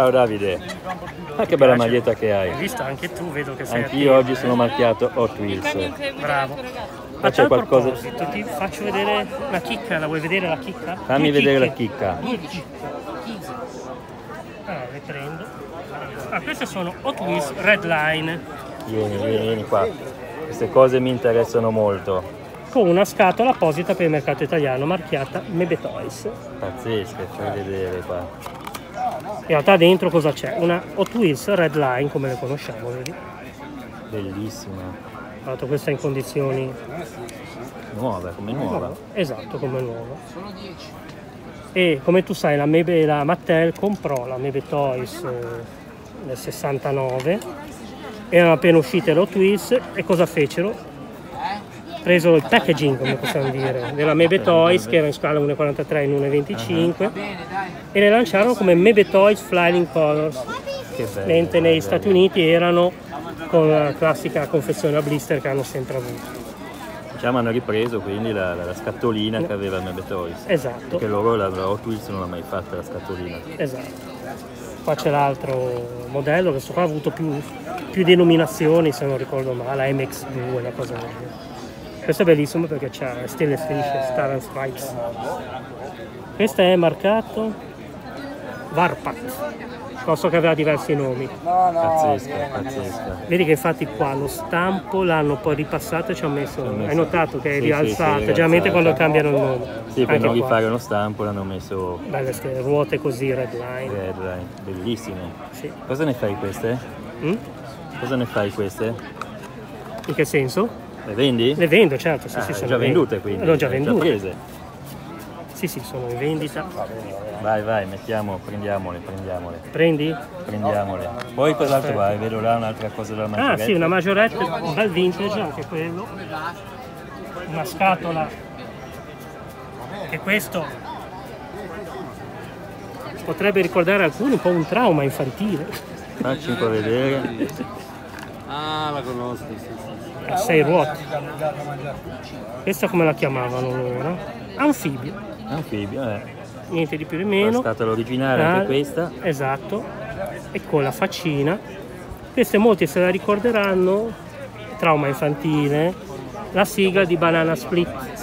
Ciao Davide, ma ah, che bella maglietta che hai. Hai visto anche tu, vedo che sei Anch'io oggi sono marchiato Hot Wheels. Bravo. Ma c'è qualcosa? Ti faccio vedere la chicca, la vuoi vedere la chicca? Fammi vedere la chicca. Allora, le prendo. Ah, queste sono Hot Wheels Red Line. Vieni, vieni, vieni qua. Queste cose mi interessano molto con una scatola apposita per il mercato italiano marchiata Mebetoys. Pazzesca, fai vedere qua in realtà dentro cosa c'è? Una Hot Wheels Red Line come le conosciamo, vedi? Bellissima. Tra l'altro questa è in condizioni nuove, come nuova. Esatto, come nuova. Sono 10. E come tu sai la, Mebe, la Mattel comprò la Mebe Toys eh, nel 69, erano appena uscite le Hot Wheels e cosa fecero? preso il packaging, come possiamo dire, della Mebe Toys che era in scala 1,43 in 1,25 e le lanciarono come Mebe Toys Flying Colors, mentre negli Stati Uniti erano con la classica confezione a blister che hanno sempre avuto. Diciamo hanno ripreso quindi la, la, la scatolina no. che aveva Mebe Toys. Esatto. Perché loro la, la Hot Wheels non l'ha mai fatta la scatolina. Esatto. Qua c'è l'altro modello, questo qua ha avuto più, più denominazioni se non ricordo male, la MX2, una cosa del questo è bellissimo perché c'ha stelle strisce, star and stripes. Questo è marcato Varpat. Non so che aveva diversi nomi. Pazzesco, pazzesco. Vedi che infatti qua lo stampo l'hanno poi ripassato e ci hanno messo. Hai notato che è rialzato, generalmente esatto. quando cambiano il nome. Sì, per non rifare uno stampo l'hanno messo. Belle queste ruote così, red line, bellissime. Sì. Cosa ne fai queste? Mm? Cosa ne fai queste? In che senso? Le vendi? Le vendo, certo, sì, ah, sì, sono già vendute quindi. Le ho già vendute. Già prese. Sì, sì, sono in vendita. Vai, vai, mettiamo, prendiamole, prendiamole. Prendi? Prendiamole. Poi cos'altro vai? Vedo là un'altra cosa della maggioretta. Ah, sì, una maggioretta, un bel vintage anche quello. Una scatola. Che questo potrebbe ricordare alcuni un po' un trauma infantile. Facci un po' vedere. ah, la conosco, sì, sì a eh, sei ruote. Questa come la chiamavano loro? Anfibio. Anfibio, eh. Niente di più di meno. È stata l'originale anche ah, questa. Esatto. E con la faccina. Queste molti se la ricorderanno, trauma infantile, la sigla di Banana Split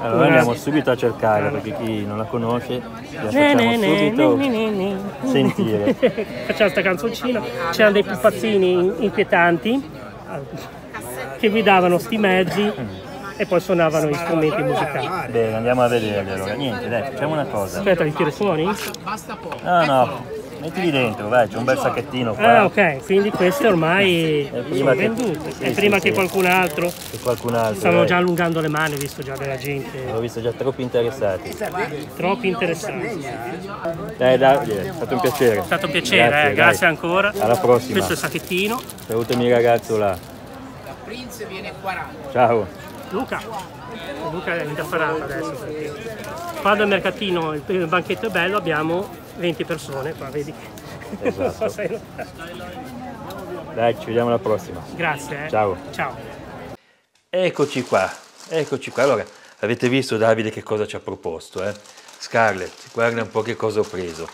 Allora andiamo subito a cercare perché chi non la conosce la facciamo subito sentire. facciamo sta canzoncina, c'erano dei pupazzini inquietanti che guidavano sti mezzi e poi suonavano gli strumenti musicali. Bene, andiamo a vederli allora. Niente, dai, facciamo una cosa. Aspetta, li tiro fuori? Basta poco. No, no, Mettili dentro, vai, c'è un bel sacchettino qua. Ah, ok, quindi queste ormai eh, sono vendute. Sì, e prima sì, che qualcun altro. Che qualcun altro. Stanno già allungando le mani, ho visto già della gente. Ho visto già troppi interessati. Troppi interessati. Dai, Davide, è stato un piacere. È stato un piacere, eh, grazie, eh, grazie ancora. Alla prossima. Questo è il sacchettino. Salutami ragazzo là. La Prince viene 40. Ciao. Luca. Luca è interferata adesso perché quando il mercatino il banchetto è bello abbiamo 20 persone qua, vedi? Esatto. Dai, ci vediamo alla prossima. Grazie. Eh. Ciao. Ciao. Eccoci qua, eccoci qua. Allora, avete visto Davide che cosa ci ha proposto, eh? Scarlett, guarda un po' che cosa ho preso.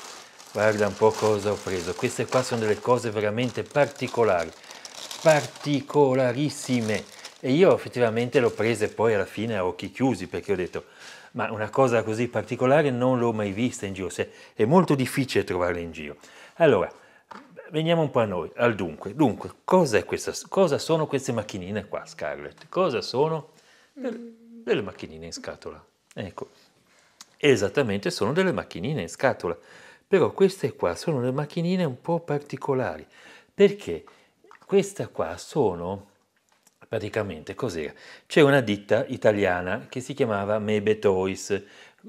Guarda un po' cosa ho preso. Queste qua sono delle cose veramente particolari, particolarissime. E io effettivamente le ho prese poi alla fine a occhi chiusi perché ho detto ma una cosa così particolare non l'ho mai vista in giro, è molto difficile trovarla in giro. Allora, veniamo un po' a noi, al dunque. Dunque, cosa, questa, cosa sono queste macchinine qua, Scarlett? Cosa sono? Del, mm. delle macchinine in scatola. Ecco, esattamente sono delle macchinine in scatola, però queste qua sono delle macchinine un po' particolari, perché queste qua sono praticamente cos'era? C'era una ditta italiana che si chiamava Mebe Toys,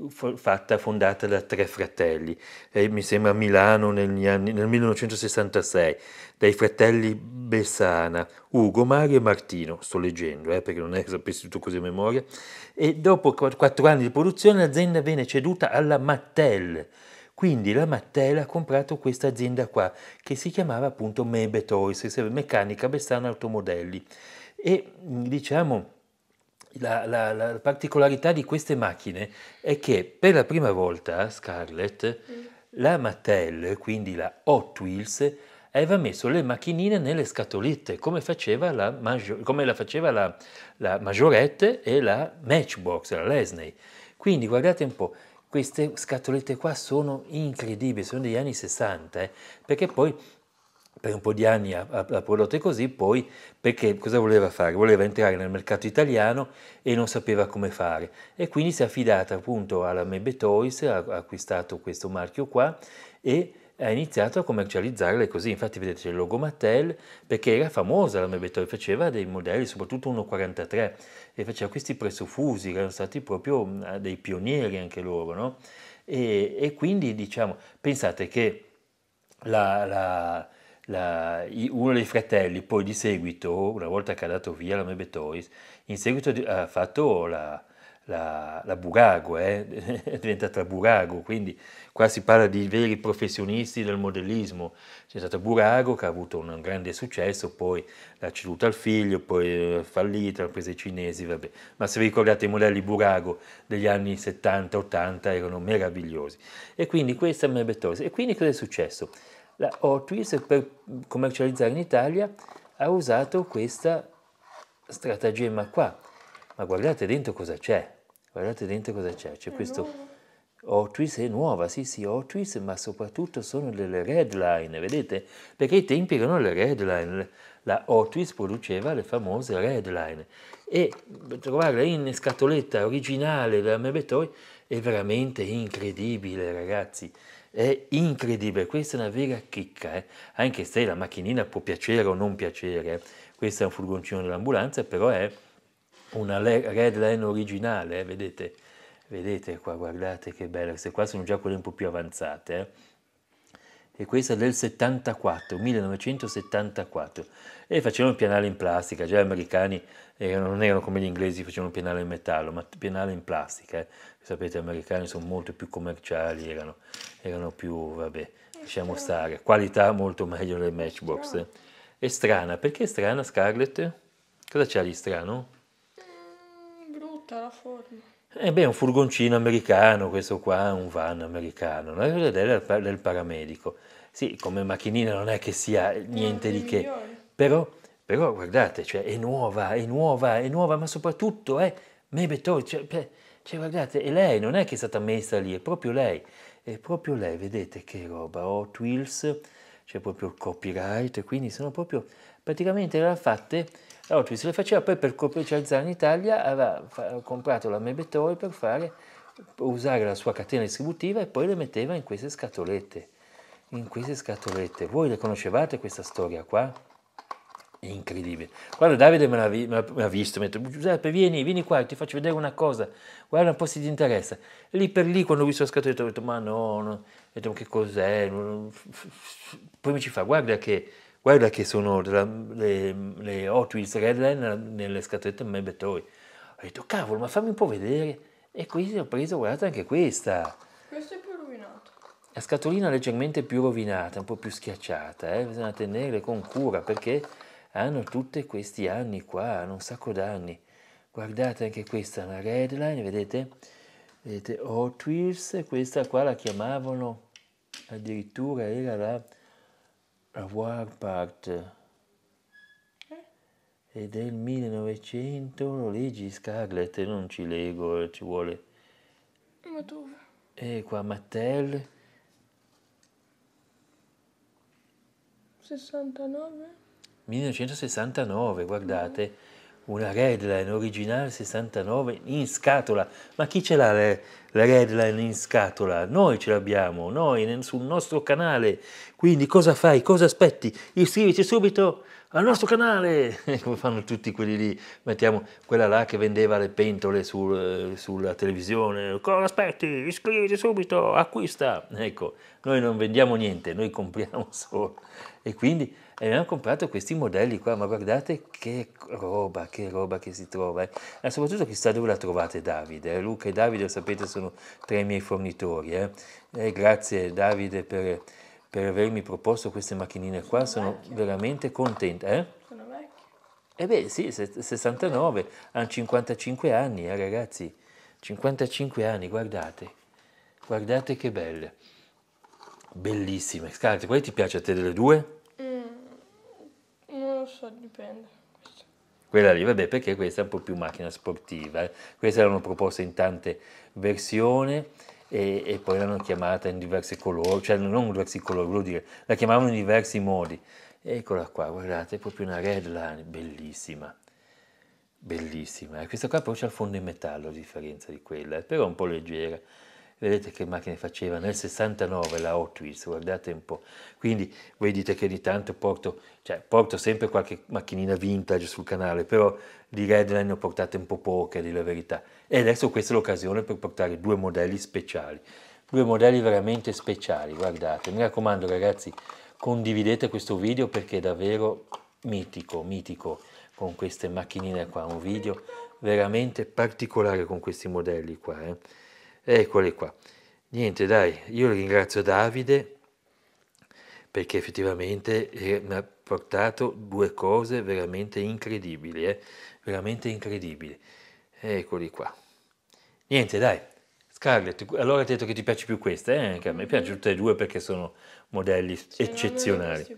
fatta, fondata da tre fratelli, eh, mi sembra a Milano negli anni, nel 1966, dai fratelli Bessana, Ugo, Mario e Martino, sto leggendo eh, perché non è sapessi tutto così a memoria, e dopo quattro anni di produzione l'azienda venne ceduta alla Mattel, quindi la Mattel ha comprato questa azienda qua, che si chiamava appunto Mebe Toys, meccanica Bessana Automodelli. E mm, diciamo, la, la, la, particolarità di queste macchine è che per la prima volta Scarlett, mm. la Mattel, quindi la Hot Wheels, aveva messo le macchinine nelle scatolette, come, faceva la, Major, come la, faceva la, la Majorette e la Matchbox, la Lesney. Quindi guardate un po', queste scatolette qua sono incredibili, sono degli anni 60, eh, perché poi per un po' di anni ha, ha, prodotte così, poi perché cosa voleva fare? Voleva entrare nel mercato italiano e non sapeva come fare e quindi si è affidata appunto alla Mebe Toys, ha, acquistato questo marchio qua e ha iniziato a commercializzarle così, infatti vedete il logo Mattel perché era famosa la Mebe Toys, faceva dei modelli soprattutto 1.43 e faceva questi pressofusi che erano stati proprio dei pionieri anche loro no? e, e quindi diciamo, pensate che la, la la, uno dei fratelli poi di seguito, una volta che ha dato via la Mebe Toys, in seguito ha fatto la, la, la Burago, eh? è diventata Burago, quindi qua si parla di veri professionisti del modellismo. C'è stata Burago che ha avuto un grande successo, poi l'ha ceduta al figlio, poi fallita, l'ha presa i cinesi, vabbè. Ma se vi ricordate i modelli Burago degli anni 70-80 erano meravigliosi. E quindi questa è Mebetosi. E quindi cosa è successo? La Ortwis per commercializzare in Italia ha usato questa stratagemma qua. Ma guardate dentro cosa c'è. Guardate dentro cosa c'è. C'è questo... Ortwis è nuova, sì sì, Ortwis, ma soprattutto sono delle red line, vedete? Perché ai tempi erano le red line, la Ortwis produceva le famose red line e trovarla in scatoletta originale della Mebetoi è veramente incredibile ragazzi è incredibile, questa è una vera chicca, eh? anche se la macchinina può piacere o non piacere, questo è un furgoncino dell'ambulanza, però è una Red Line originale, eh? vedete? Vedete qua, guardate che bella, queste qua sono già quelle un po' più avanzate. Eh? e questa del 74, 1974, e facevano il pianale in plastica, già gli americani erano, non erano come gli inglesi, facevano il pianale in metallo, ma pianale in plastica, eh. sapete gli americani sono molto più commerciali, erano, erano più, vabbè, lasciamo stare, qualità molto meglio del matchbox. Eh. È strana, perché è strana Scarlett? Cosa c'ha di strano? tutta la forma. Eh beh, un furgoncino americano, questo qua, un van americano, una cosa del, del paramedico. Sì, come macchinina non è che sia eh, niente di che, però, però, guardate, cioè, è nuova, è nuova, è nuova, ma soprattutto è eh, Mebetol, cioè, cioè, guardate, è lei, non è che è stata messa lì, è proprio lei, è proprio lei, vedete che roba, Hot Wheels, c'è proprio il copyright, quindi sono proprio, praticamente le fatte a Auschwitz le faceva, poi per commercializzare in Italia aveva comprato la Mebetoy per fare, usare la sua catena distributiva e poi le metteva in queste scatolette. In queste scatolette. Voi le conoscevate questa storia qua? incredibile. Quando Davide me l'ha, vi, me l'ha visto, mi ha detto Giuseppe vieni, vieni qua, ti faccio vedere una cosa, guarda un po' se ti interessa. Lì per lì quando ho visto la scatoletta ho detto ma no, no. ho detto che cos'è? Poi mi ci fa guarda che Guarda che sono tra le, le Hot Wheels Redline nelle scatolette Mebe Toy. Ho detto, cavolo, ma fammi un po' vedere. E quindi ho preso, guardate anche questa. Questa è più rovinata. La scatolina leggermente più rovinata, un po' più schiacciata, eh? bisogna tenerle con cura perché hanno tutti questi anni qua, hanno un sacco d'anni. Guardate anche questa, una Redline, vedete? Vedete, Hot Wheels, questa qua la chiamavano addirittura, era la Award Pact eh? è del 1900, lo leggi Scarlett, non ci leggo, eh, ci vuole. Ma dove? E qua Mattel. 69? 1969, guardate, una Redline originale 69 in scatola. Ma chi ce l'ha eh? la redline in scatola, noi ce l'abbiamo, noi sul nostro canale, quindi cosa fai, cosa aspetti? Iscriviti subito al nostro canale, come fanno tutti quelli lì, mettiamo quella là che vendeva le pentole sul, sulla televisione, cosa aspetti, iscriviti subito, acquista, ecco, noi non vendiamo niente, noi compriamo solo e quindi abbiamo comprato questi modelli qua, ma guardate che roba, che roba che si trova, eh. e soprattutto chissà dove la trovate Davide, Luca e Davide sapete sono sono tra i miei fornitori. Eh. Eh, grazie Davide per, per, avermi proposto queste macchinine qua, sono, sono veramente contenta. Eh? Sono vecchie. Eh beh sì, 69, hanno 55 anni eh, ragazzi, 55 anni, guardate, guardate che belle. Bellissime. Scarti, quale ti piace a te delle due? Mm, non lo so, dipende quella lì, vabbè perché questa è un po' più macchina sportiva, eh. queste erano proposte in tante versioni e, e poi l'hanno chiamata in diversi colori, cioè non in diversi colori, vuol dire, la chiamavano in diversi modi. Eccola qua, guardate, è proprio una redline, bellissima, bellissima. Questa qua però c'è il fondo in metallo a differenza di quella, eh, però è un po' leggera. Vedete che macchine faceva? Nel 69 la Hot Wheels, guardate un po'. Quindi voi dite che ogni tanto porto, cioè, porto sempre qualche macchinina vintage sul canale, però di Redline ne ho portate un po' poche, di la verità. E adesso questa è l'occasione per portare due modelli speciali. Due modelli veramente speciali, guardate. Mi raccomando ragazzi, condividete questo video perché è davvero mitico, mitico con queste macchinine qua, un video veramente particolare con questi modelli qua. Eh. Eccoli qua. Niente, dai, io ringrazio Davide perché effettivamente eh, mi ha portato due cose veramente incredibili, eh? veramente incredibili. Eccoli qua. Niente, dai. Scarlett, allora ti ho detto che ti piace più questa, eh? Anche a me piace tutte e due perché sono modelli Se eccezionali. Non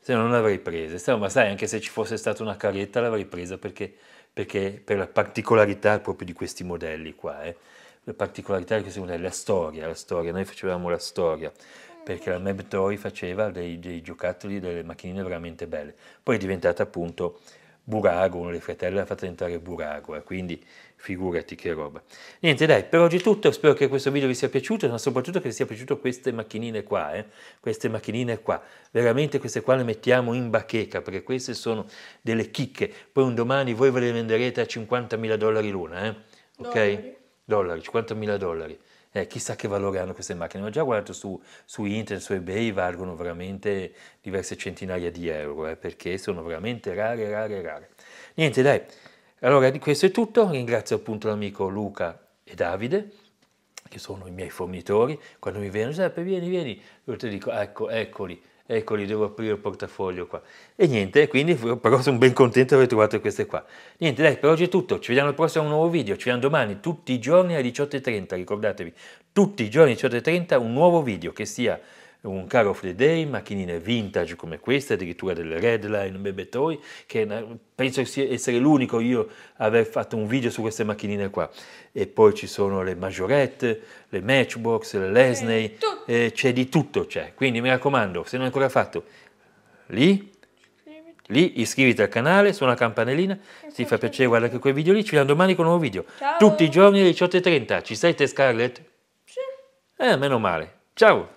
Se non l'avrei presa, sì, ma sai, anche se ci fosse stata una caretta l'avrei presa perché, perché, per la particolarità proprio di questi modelli qua, eh? le particolarità di questo me è la storia, la storia, noi facevamo la storia perché la Mab Toy faceva dei, dei, giocattoli, delle macchinine veramente belle. Poi è diventata appunto Burago, uno dei fratelli l'ha fatta diventare Burago, eh, quindi figurati che roba. Niente dai, per oggi è tutto, spero che questo video vi sia piaciuto, ma soprattutto che vi sia piaciuto queste macchinine qua, eh, queste macchinine qua, veramente queste qua le mettiamo in bacheca, perché queste sono delle chicche, poi un domani voi ve le venderete a 50.000 dollari l'una, eh? ok? Dollari dollari, 50.000 dollari. Eh, chissà che valore hanno queste macchine, ma già guardato su, su, internet, su ebay, valgono veramente diverse centinaia di euro, eh, perché sono veramente rare, rare, rare. Niente dai, allora questo è tutto, ringrazio appunto l'amico Luca e Davide, che sono i miei fornitori, quando mi vengono, Giuseppe vieni, vieni, loro ti dico ecco, eccoli, eccoli, devo aprire il portafoglio qua. E niente, quindi però sono ben contento di aver trovato queste qua. Niente, dai, per oggi è tutto, ci vediamo al prossimo nuovo video, ci vediamo domani, tutti i giorni alle 18.30, ricordatevi, tutti i giorni alle 18.30 un nuovo video, che sia un caro off the day, macchinine vintage come queste, addirittura delle Redline, Bebe Toy, che penso essere l'unico io a aver fatto un video su queste macchinine qua. E poi ci sono le Majorette, le Matchbox, le Lesney, eh, c'è di tutto c'è. Cioè. Quindi mi raccomando, se non hai ancora fatto, lì lì, iscriviti al canale, suona la campanellina, ti fa piacere guardare anche quei video lì, ci vediamo domani con un nuovo video, Ciao. tutti i giorni alle 18.30, ci sei te Scarlett? Sì. Eh, meno male. Ciao.